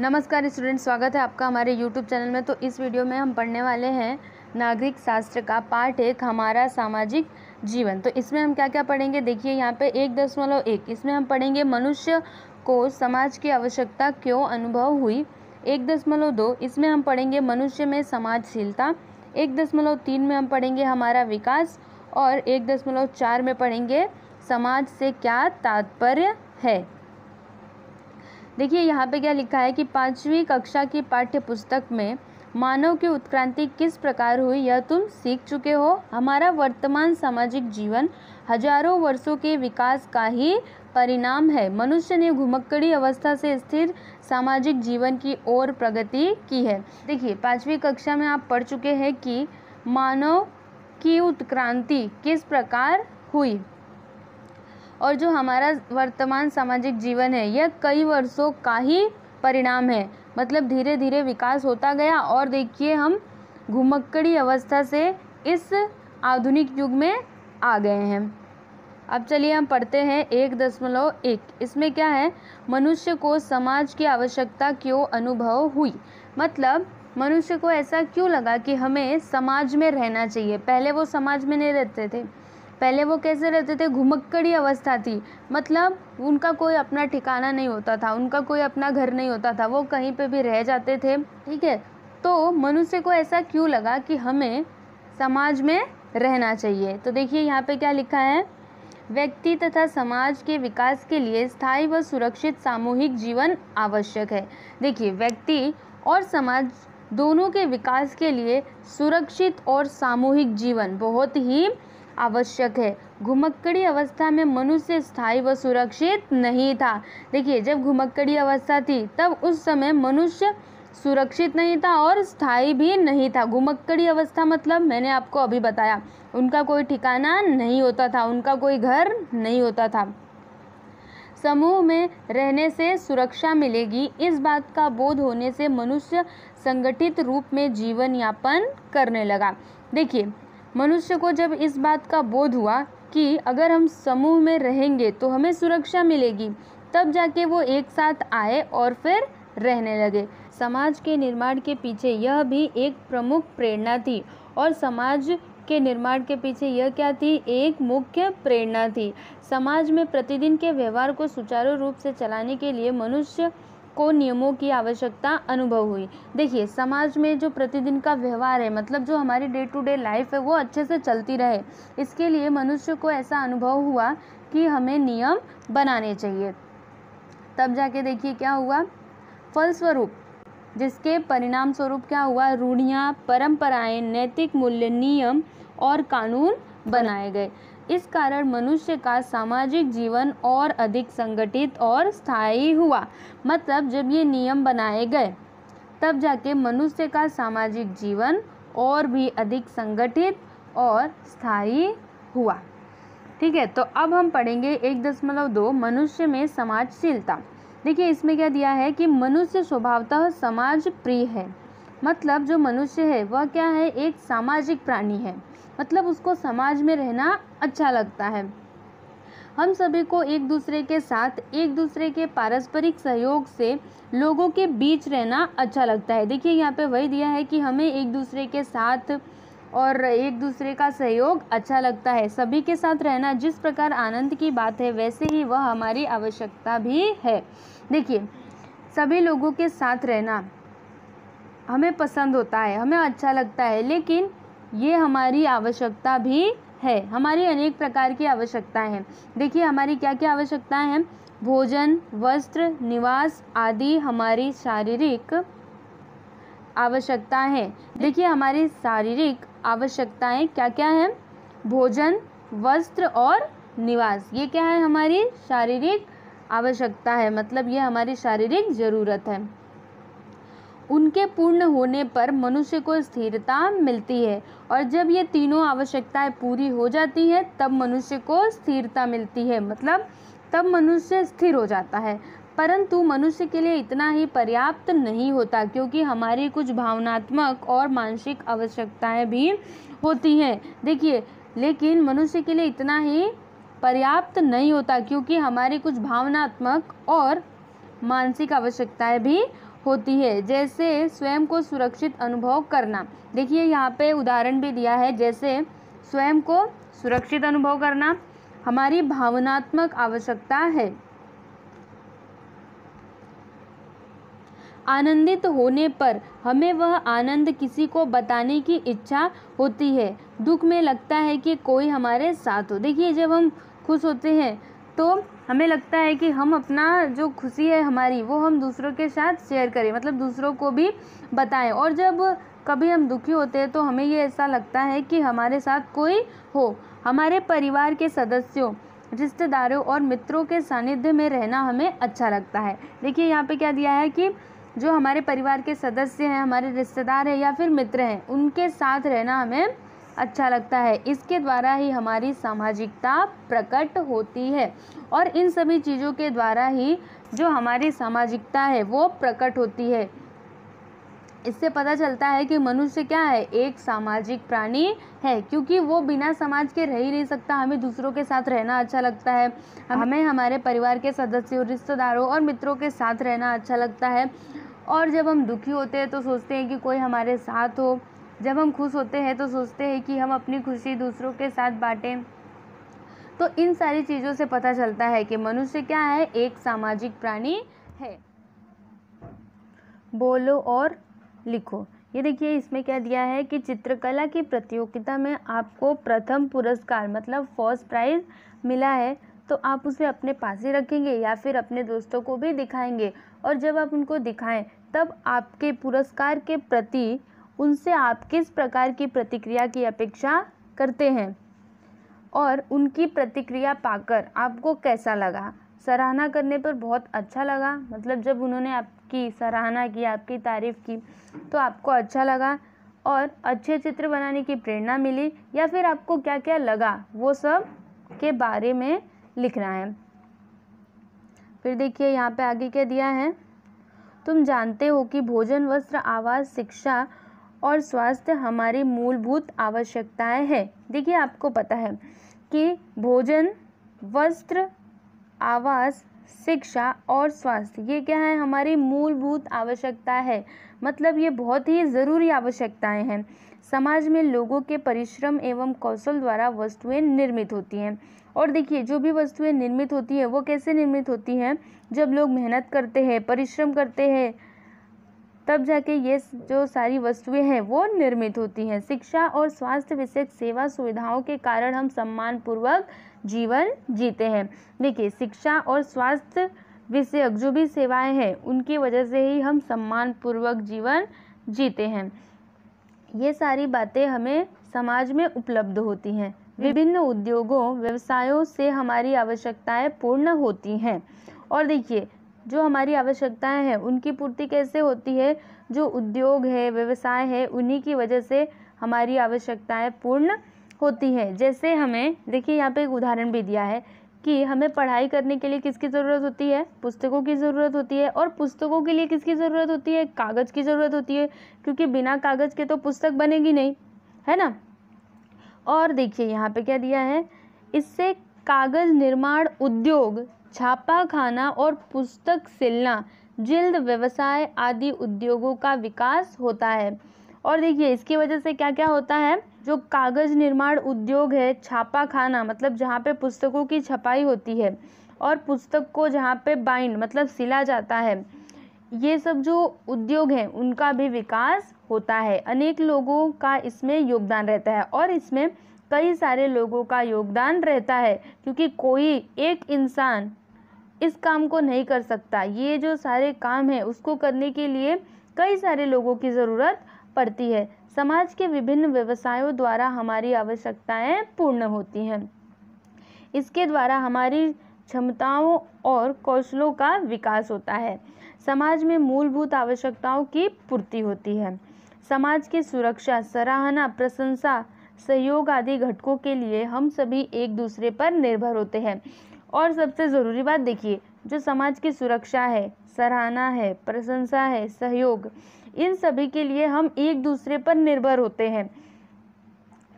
नमस्कार स्टूडेंट स्वागत है आपका हमारे यूट्यूब चैनल में तो इस वीडियो में हम पढ़ने वाले हैं नागरिक शास्त्र का पाठ एक हमारा सामाजिक जीवन तो इसमें हम क्या क्या पढ़ेंगे देखिए यहाँ पे एक दशमलव एक इसमें हम पढ़ेंगे मनुष्य को समाज की आवश्यकता क्यों अनुभव हुई एक दशमलव दो इसमें हम पढ़ेंगे मनुष्य में समाजशीलता एक दशमलव तीन में हम पढ़ेंगे हमारा विकास और एक दशमलव चार में पढ़ेंगे समाज से क्या तात्पर्य है देखिए यहाँ पे क्या लिखा है कि पाँचवीं कक्षा की पाठ्य पुस्तक में मानव की उत्क्रांति किस प्रकार हुई यह तुम सीख चुके हो हमारा वर्तमान सामाजिक जीवन हजारों वर्षों के विकास का ही परिणाम है मनुष्य ने घुमक्कड़ी अवस्था से स्थिर सामाजिक जीवन की ओर प्रगति की है देखिए पाँचवीं कक्षा में आप पढ़ चुके हैं कि मानव की उत्क्रांति किस प्रकार हुई और जो हमारा वर्तमान सामाजिक जीवन है यह कई वर्षों का ही परिणाम है मतलब धीरे धीरे विकास होता गया और देखिए हम घुमक्कड़ी अवस्था से इस आधुनिक युग में आ गए हैं अब चलिए हम पढ़ते हैं एक दशमलव एक इसमें क्या है मनुष्य को समाज की आवश्यकता क्यों अनुभव हुई मतलब मनुष्य को ऐसा क्यों लगा कि हमें समाज में रहना चाहिए पहले वो समाज में नहीं रहते थे पहले वो कैसे रहते थे घुमक्कड़ी अवस्था थी मतलब उनका कोई अपना ठिकाना नहीं होता था उनका कोई अपना घर नहीं होता था वो कहीं पे भी रह जाते थे ठीक है तो मनुष्य को ऐसा क्यों लगा कि हमें समाज में रहना चाहिए तो देखिए यहाँ पे क्या लिखा है व्यक्ति तथा समाज के विकास के लिए स्थायी व सुरक्षित सामूहिक जीवन आवश्यक है देखिए व्यक्ति और समाज दोनों के विकास के लिए सुरक्षित और सामूहिक जीवन बहुत ही आवश्यक है घुमक्कड़ी अवस्था में मनुष्य स्थायी व सुरक्षित नहीं था देखिए जब घुमक्कड़ी अवस्था थी तब उस समय मनुष्य सुरक्षित नहीं था और स्थायी भी नहीं था घुमक्कड़ी अवस्था मतलब मैंने आपको अभी बताया उनका कोई ठिकाना नहीं होता था उनका कोई घर नहीं होता था समूह में रहने से सुरक्षा मिलेगी इस बात का बोध होने से मनुष्य संगठित रूप में जीवन यापन करने लगा देखिए मनुष्य को जब इस बात का बोध हुआ कि अगर हम समूह में रहेंगे तो हमें सुरक्षा मिलेगी तब जाके वो एक साथ आए और फिर रहने लगे समाज के निर्माण के पीछे यह भी एक प्रमुख प्रेरणा थी और समाज के निर्माण के पीछे यह क्या थी एक मुख्य प्रेरणा थी समाज में प्रतिदिन के व्यवहार को सुचारू रूप से चलाने के लिए मनुष्य को नियमों की आवश्यकता अनुभव हुई देखिए समाज में जो प्रतिदिन का व्यवहार है मतलब जो हमारी डे टू डे लाइफ है वो अच्छे से चलती रहे इसके लिए मनुष्य को ऐसा अनुभव हुआ कि हमें नियम बनाने चाहिए तब जाके देखिए क्या हुआ फलस्वरूप जिसके परिणाम स्वरूप क्या हुआ रूढ़ियाँ परंपराएं नैतिक मूल्य नियम और कानून बनाए गए इस कारण मनुष्य का सामाजिक जीवन और अधिक संगठित और स्थायी हुआ मतलब जब ये नियम बनाए गए तब जाके मनुष्य का सामाजिक जीवन और भी अधिक संगठित और स्थायी हुआ ठीक है तो अब हम पढ़ेंगे एक दशमलव दो मनुष्य में समाजशीलता देखिए इसमें क्या दिया है कि मनुष्य स्वभावतः समाज प्रिय है मतलब जो मनुष्य है वह क्या है एक सामाजिक प्राणी है मतलब उसको समाज में रहना अच्छा लगता है हम सभी को एक दूसरे के साथ एक दूसरे के पारस्परिक सहयोग से लोगों के बीच रहना अच्छा लगता है देखिए यहाँ पे वही दिया है कि हमें एक दूसरे के साथ और एक दूसरे का सहयोग अच्छा लगता है सभी के साथ रहना जिस प्रकार आनंद की बात है वैसे ही वह हमारी आवश्यकता भी है देखिए सभी लोगों के साथ रहना हमें पसंद होता है हमें अच्छा लगता है लेकिन ये हमारी आवश्यकता भी है हमारी अनेक प्रकार की आवश्यकताएं हैं देखिए हमारी क्या क्या आवश्यकताएं हैं भोजन वस्त्र निवास आदि हमारी शारीरिक आवश्यकता है देखिए हमारी शारीरिक आवश्यकताएं क्या क्या हैं भोजन वस्त्र और निवास ये क्या है हमारी शारीरिक आवश्यकता है मतलब ये हमारी शारीरिक ज़रूरत है उनके पूर्ण होने पर मनुष्य को स्थिरता मिलती है और जब ये तीनों आवश्यकताएं पूरी हो जाती हैं तब मनुष्य को स्थिरता मिलती है मतलब तब मनुष्य स्थिर हो जाता है परंतु मनुष्य के लिए इतना ही पर्याप्त नहीं होता क्योंकि हमारी कुछ भावनात्मक और मानसिक आवश्यकताएं भी होती हैं देखिए लेकिन मनुष्य के लिए इतना ही पर्याप्त नहीं होता क्योंकि हमारी कुछ भावनात्मक और मानसिक आवश्यकताएं भी होती है जैसे स्वयं को सुरक्षित अनुभव करना देखिए यहाँ पे उदाहरण भी दिया है जैसे स्वयं को सुरक्षित अनुभव करना हमारी भावनात्मक आवश्यकता है आनंदित होने पर हमें वह आनंद किसी को बताने की इच्छा होती है दुख में लगता है कि कोई हमारे साथ हो देखिए जब हम खुश होते हैं तो हमें लगता है कि हम अपना जो खुशी है हमारी वो हम दूसरों के साथ शेयर करें मतलब दूसरों को भी बताएं और जब कभी हम दुखी होते हैं तो हमें ये ऐसा लगता है कि हमारे साथ कोई हो हमारे परिवार के सदस्यों रिश्तेदारों और मित्रों के सानिध्य में रहना हमें अच्छा लगता है देखिए यहाँ पे क्या दिया है कि जो हमारे परिवार के सदस्य हैं हमारे रिश्तेदार हैं या फिर मित्र हैं उनके साथ रहना हमें अच्छा लगता है इसके द्वारा ही हमारी सामाजिकता प्रकट होती है और इन सभी चीज़ों के द्वारा ही जो हमारी सामाजिकता है वो प्रकट होती है इससे पता चलता है कि मनुष्य क्या है एक सामाजिक प्राणी है क्योंकि वो बिना समाज के रह ही नहीं सकता हमें दूसरों के साथ रहना अच्छा लगता है हमें हमारे परिवार के सदस्यों रिश्तेदारों और मित्रों के साथ रहना अच्छा लगता है और जब हम दुखी होते हैं तो सोचते हैं कि कोई हमारे साथ हो जब हम खुश होते हैं तो सोचते हैं कि हम अपनी खुशी दूसरों के साथ बांटें तो इन सारी चीज़ों से पता चलता है कि मनुष्य क्या है एक सामाजिक प्राणी है बोलो और लिखो ये देखिए इसमें क्या दिया है कि चित्रकला की प्रतियोगिता में आपको प्रथम पुरस्कार मतलब फर्स्ट प्राइज मिला है तो आप उसे अपने पास ही रखेंगे या फिर अपने दोस्तों को भी दिखाएंगे और जब आप उनको दिखाएं तब आपके पुरस्कार के प्रति उनसे आप किस प्रकार की प्रतिक्रिया की अपेक्षा करते हैं और उनकी प्रतिक्रिया पाकर आपको कैसा लगा सराहना करने पर बहुत अच्छा लगा मतलब जब उन्होंने आपकी सराहना की आपकी तारीफ़ की तो आपको अच्छा लगा और अच्छे चित्र बनाने की प्रेरणा मिली या फिर आपको क्या क्या लगा वो सब के बारे में लिखना है फिर देखिए यहाँ पे आगे क्या दिया है तुम जानते हो कि भोजन वस्त्र आवास शिक्षा और स्वास्थ्य हमारी मूलभूत आवश्यकताएं हैं देखिए आपको पता है कि भोजन वस्त्र आवास शिक्षा और स्वास्थ्य ये क्या है हमारी मूलभूत आवश्यकता है मतलब ये बहुत ही ज़रूरी आवश्यकताएं हैं समाज में लोगों के परिश्रम एवं कौशल द्वारा वस्तुएं निर्मित होती हैं और देखिए जो भी वस्तुएं निर्मित होती हैं वो कैसे निर्मित होती हैं जब लोग मेहनत करते हैं परिश्रम करते हैं तब जाके ये जो सारी वस्तुएं हैं वो निर्मित होती हैं शिक्षा और स्वास्थ्य विषयक सेवा सुविधाओं के कारण हम सम्मानपूर्वक जीवन जीते हैं देखिए शिक्षा और स्वास्थ्य विषयक जो भी सेवाएं हैं उनकी वजह से ही हम सम्मानपूर्वक जीवन जीते हैं ये सारी बातें हमें समाज में उपलब्ध होती हैं विभिन्न उद्योगों व्यवसायों से हमारी आवश्यकताएं पूर्ण होती हैं और देखिए जो हमारी आवश्यकताएं हैं उनकी पूर्ति कैसे होती है जो उद्योग है व्यवसाय है उन्हीं की वजह से हमारी आवश्यकताएं पूर्ण होती है जैसे हमें देखिए यहाँ पे एक उदाहरण भी दिया है कि हमें पढ़ाई करने के लिए किसकी ज़रूरत होती है पुस्तकों की ज़रूरत होती है और पुस्तकों के लिए किसकी ज़रूरत होती है कागज़ की ज़रूरत होती है क्योंकि बिना कागज़ के तो पुस्तक बनेगी नहीं है ना और देखिए यहाँ पे क्या दिया है इससे कागज़ निर्माण उद्योग छापा खाना और पुस्तक सिलना जिल्द व्यवसाय आदि उद्योगों का विकास होता है और देखिए इसकी वजह से क्या क्या होता है जो कागज़ निर्माण उद्योग है छापा खाना मतलब जहाँ पे पुस्तकों की छपाई होती है और पुस्तक को जहाँ पे बाइंड मतलब सिला जाता है ये सब जो उद्योग हैं उनका भी विकास होता है अनेक लोगों का इसमें योगदान रहता है और इसमें कई सारे लोगों का योगदान रहता है क्योंकि कोई एक इंसान इस काम को नहीं कर सकता ये जो सारे काम है उसको करने के लिए कई सारे लोगों की ज़रूरत पड़ती है समाज के विभिन्न व्यवसायों द्वारा हमारी आवश्यकताएं पूर्ण होती हैं इसके द्वारा हमारी क्षमताओं और कौशलों का विकास होता है समाज में मूलभूत आवश्यकताओं की पूर्ति होती है समाज की सुरक्षा सराहना प्रशंसा सहयोग आदि घटकों के लिए हम सभी एक दूसरे पर निर्भर होते हैं और सबसे ज़रूरी बात देखिए जो समाज की सुरक्षा है सराहना है प्रशंसा है सहयोग इन सभी के लिए हम एक दूसरे पर निर्भर होते हैं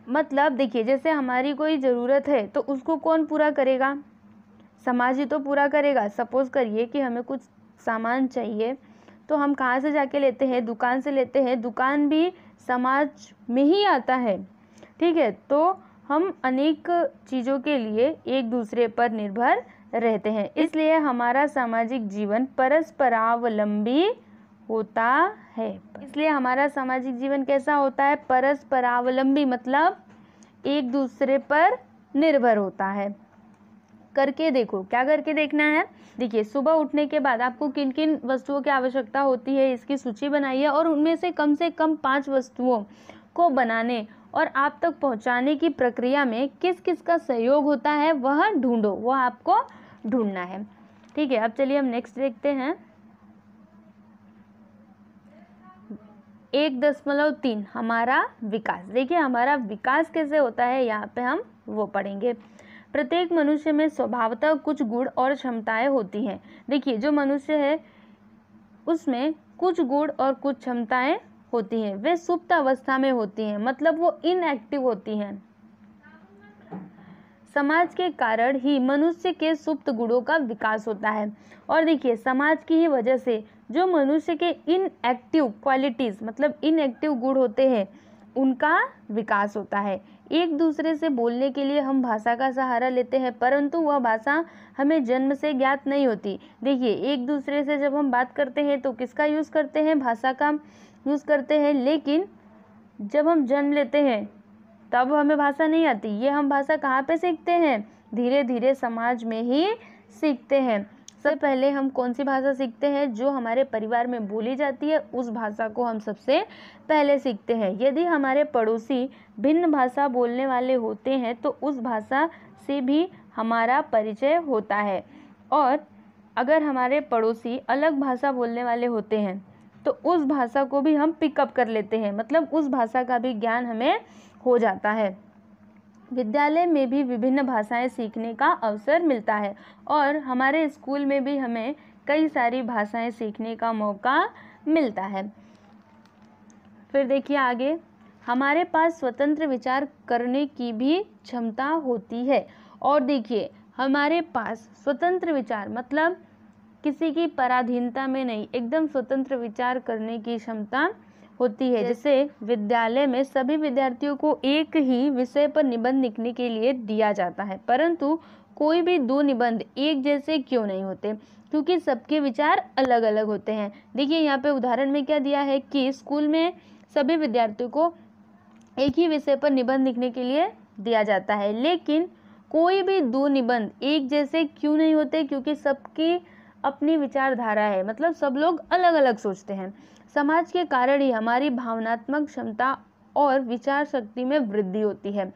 मतलब देखिए जैसे हमारी कोई ज़रूरत है तो उसको कौन पूरा करेगा समाज ही तो पूरा करेगा सपोज़ करिए कि हमें कुछ सामान चाहिए तो हम कहाँ से जाके लेते हैं दुकान से लेते हैं दुकान भी समाज में ही आता है ठीक है तो हम अनेक चीज़ों के लिए एक दूसरे पर निर्भर रहते हैं इसलिए हमारा सामाजिक जीवन परस्परावलंबी होता है इसलिए हमारा सामाजिक जीवन कैसा होता है परस्परावलंबी मतलब एक दूसरे पर निर्भर होता है करके देखो क्या करके देखना है देखिए सुबह उठने के बाद आपको किन किन वस्तुओं की आवश्यकता होती है इसकी सूची बनाइए और उनमें से कम से कम पाँच वस्तुओं को बनाने और आप तक पहुंचाने की प्रक्रिया में किस किस का सहयोग होता है वह ढूंढो वह आपको ढूंढना है ठीक है अब चलिए हम नेक्स्ट देखते हैं एक दशमलव तीन हमारा विकास देखिए हमारा विकास कैसे होता है यहाँ पे हम वो पढ़ेंगे प्रत्येक मनुष्य में स्वभावतः कुछ गुण और क्षमताएं होती हैं देखिए जो मनुष्य है उसमें कुछ गुण और कुछ क्षमताएं होती हैं वे सुप्त अवस्था में होती हैं मतलब वो इनएक्टिव होती हैं समाज के कारण ही मनुष्य के सुप्त गुणों का विकास होता है और देखिए समाज की ही वजह से जो मनुष्य के इनएक्टिव क्वालिटीज़ मतलब इनएक्टिव गुण होते हैं उनका विकास होता है एक दूसरे से बोलने के लिए हम भाषा का सहारा लेते हैं परंतु वह भाषा हमें जन्म से ज्ञात नहीं होती देखिए एक दूसरे से जब हम बात करते हैं तो किसका यूज़ करते हैं भाषा का यूज़ करते हैं लेकिन जब हम जन्म लेते हैं तब हमें भाषा नहीं आती ये हम भाषा कहाँ पे सीखते हैं धीरे धीरे समाज में ही सीखते हैं सबसे पहले हम कौन सी भाषा सीखते हैं जो हमारे परिवार में बोली जाती है उस भाषा को हम सबसे पहले सीखते हैं यदि हमारे पड़ोसी भिन्न भाषा बोलने वाले होते हैं तो उस भाषा से भी हमारा परिचय होता है और अगर हमारे पड़ोसी अलग भाषा बोलने वाले होते हैं तो उस भाषा को भी हम पिकअप कर लेते हैं मतलब उस भाषा का भी ज्ञान हमें हो जाता है विद्यालय में भी विभिन्न भाषाएं सीखने का अवसर मिलता है और हमारे स्कूल में भी हमें कई सारी भाषाएं सीखने का मौका मिलता है फिर देखिए आगे हमारे पास स्वतंत्र विचार करने की भी क्षमता होती है और देखिए हमारे पास स्वतंत्र विचार मतलब किसी की पराधीनता में नहीं एकदम स्वतंत्र विचार करने की क्षमता होती है जैसे विद्यालय में सभी विद्यार्थियों को एक ही विषय पर निबंध लिखने के लिए दिया जाता है परंतु कोई भी दो निबंध एक जैसे क्यों नहीं होते क्योंकि सबके विचार अलग अलग होते हैं देखिए यहाँ पे उदाहरण में क्या दिया है कि स्कूल में सभी विद्यार्थियों को एक ही विषय पर निबंध लिखने के लिए दिया जाता है लेकिन कोई भी दो निबंध एक जैसे क्यों नहीं होते क्योंकि सबकी अपनी विचारधारा है मतलब सब लोग अलग अलग सोचते हैं समाज के कारण ही हमारी भावनात्मक क्षमता और विचार शक्ति में वृद्धि होती है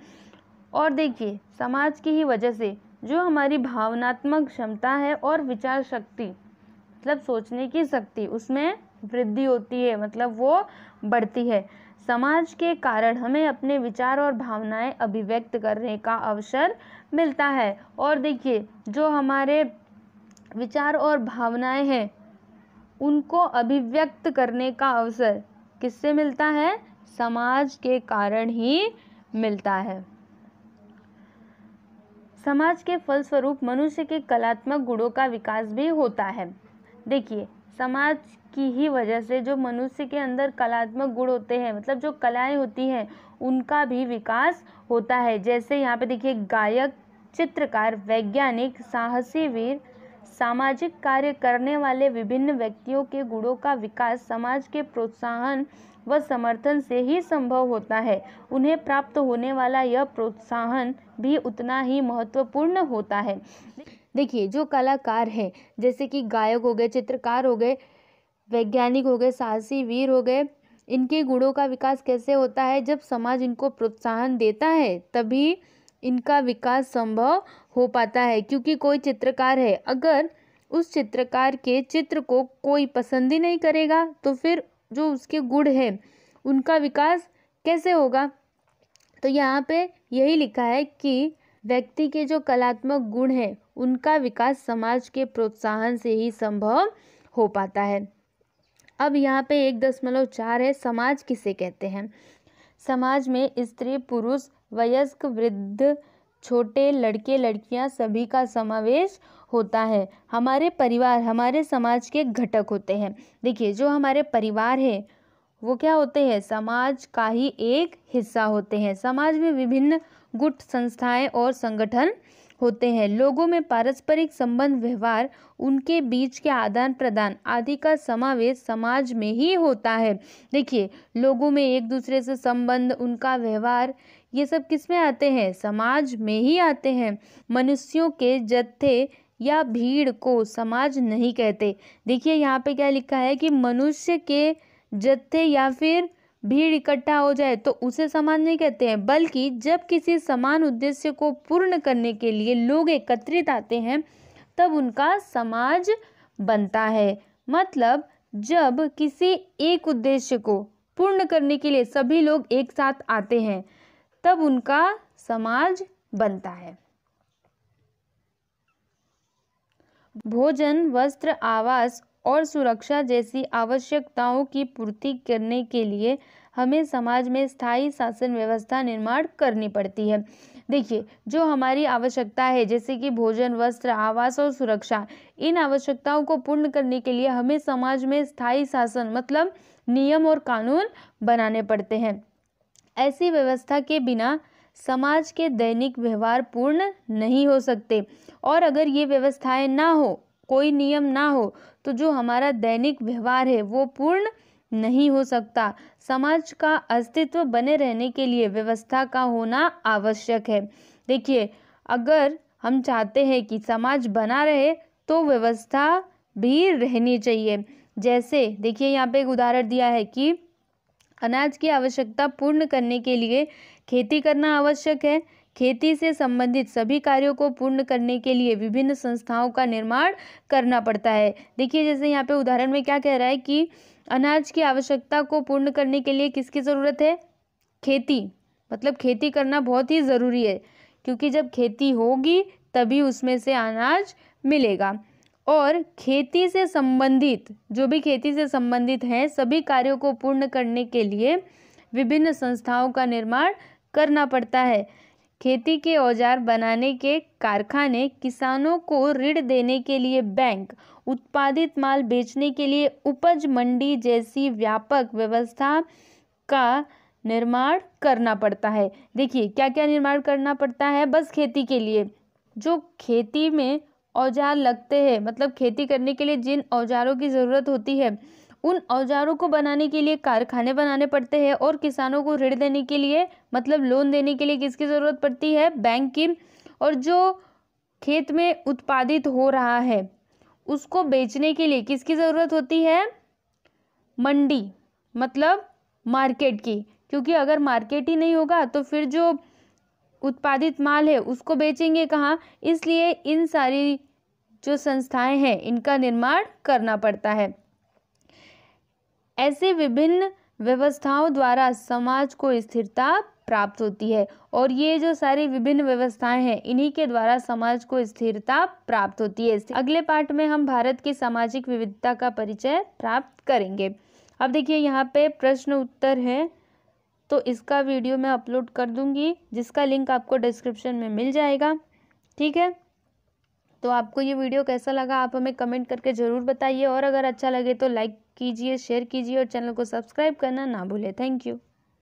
और देखिए समाज की ही वजह से जो हमारी भावनात्मक क्षमता है और विचार शक्ति मतलब सोचने की शक्ति उसमें वृद्धि होती है मतलब वो बढ़ती है समाज के कारण हमें अपने विचार और भावनाएं अभिव्यक्त करने का अवसर मिलता है और देखिए जो हमारे विचार और भावनाएं हैं उनको अभिव्यक्त करने का अवसर किससे मिलता है समाज के कारण ही मिलता है समाज के फलस्वरूप मनुष्य के कलात्मक गुणों का विकास भी होता है देखिए समाज की ही वजह से जो मनुष्य के अंदर कलात्मक गुण होते हैं मतलब जो कलाएं होती हैं उनका भी विकास होता है जैसे यहाँ पे देखिए गायक चित्रकार वैज्ञानिक साहसी वीर सामाजिक कार्य करने वाले विभिन्न व्यक्तियों के गुणों का विकास समाज के प्रोत्साहन व समर्थन से ही संभव होता है उन्हें प्राप्त होने वाला यह प्रोत्साहन भी उतना ही महत्वपूर्ण होता है देखिए जो कलाकार हैं जैसे कि गायक हो गए चित्रकार हो गए वैज्ञानिक हो गए साहसी वीर हो गए इनके गुणों का विकास कैसे होता है जब समाज इनको प्रोत्साहन देता है तभी इनका विकास संभव हो पाता है क्योंकि कोई चित्रकार है अगर उस चित्रकार के चित्र को कोई पसंद ही नहीं करेगा तो फिर जो उसके गुण हैं उनका विकास कैसे होगा तो यहाँ पे यही लिखा है कि व्यक्ति के जो कलात्मक गुण हैं उनका विकास समाज के प्रोत्साहन से ही संभव हो पाता है अब यहाँ पे एक दशमलव चार है समाज किसे कहते हैं समाज में स्त्री पुरुष वयस्क वृद्ध छोटे लड़के लड़कियाँ सभी का समावेश होता है हमारे परिवार हमारे समाज के घटक होते हैं देखिए जो हमारे परिवार है वो क्या होते हैं समाज का ही एक हिस्सा होते हैं समाज में विभिन्न गुट संस्थाएं और संगठन होते हैं लोगों में पारस्परिक संबंध व्यवहार उनके बीच के आदान प्रदान आदि का समावेश समाज में ही होता है देखिए लोगों में एक दूसरे से संबंध उनका व्यवहार ये सब किस में आते हैं समाज में ही आते हैं मनुष्यों के जत्थे या भीड़ को समाज नहीं कहते देखिए यहाँ पे क्या लिखा है कि मनुष्य के जत्थे या फिर भीड़ इकट्ठा हो जाए तो उसे समाज नहीं कहते हैं बल्कि जब किसी समान उद्देश्य को पूर्ण करने के लिए लोग एकत्रित आते हैं तब उनका समाज बनता है मतलब जब किसी एक उद्देश्य को पूर्ण करने के लिए सभी लोग एक साथ आते हैं तब उनका समाज बनता है भोजन वस्त्र आवास और सुरक्षा जैसी आवश्यकताओं की पूर्ति करने के लिए हमें समाज में स्थायी शासन व्यवस्था निर्माण करनी पड़ती है देखिए जो हमारी आवश्यकता है जैसे कि भोजन वस्त्र आवास और सुरक्षा इन आवश्यकताओं को पूर्ण करने के लिए हमें समाज में स्थायी शासन मतलब नियम और कानून बनाने पड़ते हैं ऐसी व्यवस्था के बिना समाज के दैनिक व्यवहार पूर्ण नहीं हो सकते और अगर ये व्यवस्थाएं ना हो कोई नियम ना हो तो जो हमारा दैनिक व्यवहार है वो पूर्ण नहीं हो सकता समाज का अस्तित्व बने रहने के लिए व्यवस्था का होना आवश्यक है देखिए अगर हम चाहते हैं कि समाज बना रहे तो व्यवस्था भी रहनी चाहिए जैसे देखिए यहाँ पे एक उदाहरण दिया है कि अनाज की आवश्यकता पूर्ण करने के लिए खेती करना आवश्यक है खेती से संबंधित सभी कार्यों को पूर्ण करने के लिए विभिन्न संस्थाओं का निर्माण करना पड़ता है देखिए जैसे यहाँ पे उदाहरण में क्या कह रहा है कि अनाज की आवश्यकता को पूर्ण करने के लिए किसकी ज़रूरत है खेती मतलब खेती करना बहुत ही ज़रूरी है क्योंकि जब खेती होगी तभी उसमें से अनाज मिलेगा और खेती से संबंधित जो भी खेती से संबंधित हैं सभी कार्यों को पूर्ण करने के लिए विभिन्न संस्थाओं का निर्माण करना पड़ता है खेती के औजार बनाने के कारखाने किसानों को ऋण देने के लिए बैंक उत्पादित माल बेचने के लिए उपज मंडी जैसी व्यापक व्यवस्था का निर्माण करना पड़ता है देखिए क्या क्या निर्माण करना पड़ता है बस खेती के लिए जो खेती में औजार लगते हैं मतलब खेती करने के लिए जिन औजारों की ज़रूरत होती है उन औजारों को बनाने के लिए कारखाने बनाने पड़ते हैं और किसानों को ऋण देने के लिए मतलब लोन देने के लिए किसकी ज़रूरत पड़ती है बैंक की और जो खेत में उत्पादित हो रहा है उसको बेचने के लिए किसकी ज़रूरत होती है मंडी मतलब मार्केट की क्योंकि अगर मार्केट ही नहीं होगा तो फिर जो उत्पादित माल है उसको बेचेंगे कहाँ इसलिए इन सारी जो संस्थाएं हैं इनका निर्माण करना पड़ता है ऐसे विभिन्न व्यवस्थाओं द्वारा समाज को स्थिरता प्राप्त होती है और ये जो सारी विभिन्न व्यवस्थाएं हैं इन्हीं के द्वारा समाज को स्थिरता प्राप्त होती है अगले पार्ट में हम भारत की सामाजिक विविधता का परिचय प्राप्त करेंगे अब देखिए यहाँ पे प्रश्न उत्तर है तो इसका वीडियो मैं अपलोड कर दूंगी जिसका लिंक आपको डिस्क्रिप्शन में मिल जाएगा ठीक है तो आपको ये वीडियो कैसा लगा आप हमें कमेंट करके ज़रूर बताइए और अगर अच्छा लगे तो लाइक कीजिए शेयर कीजिए और चैनल को सब्सक्राइब करना ना भूलें थैंक यू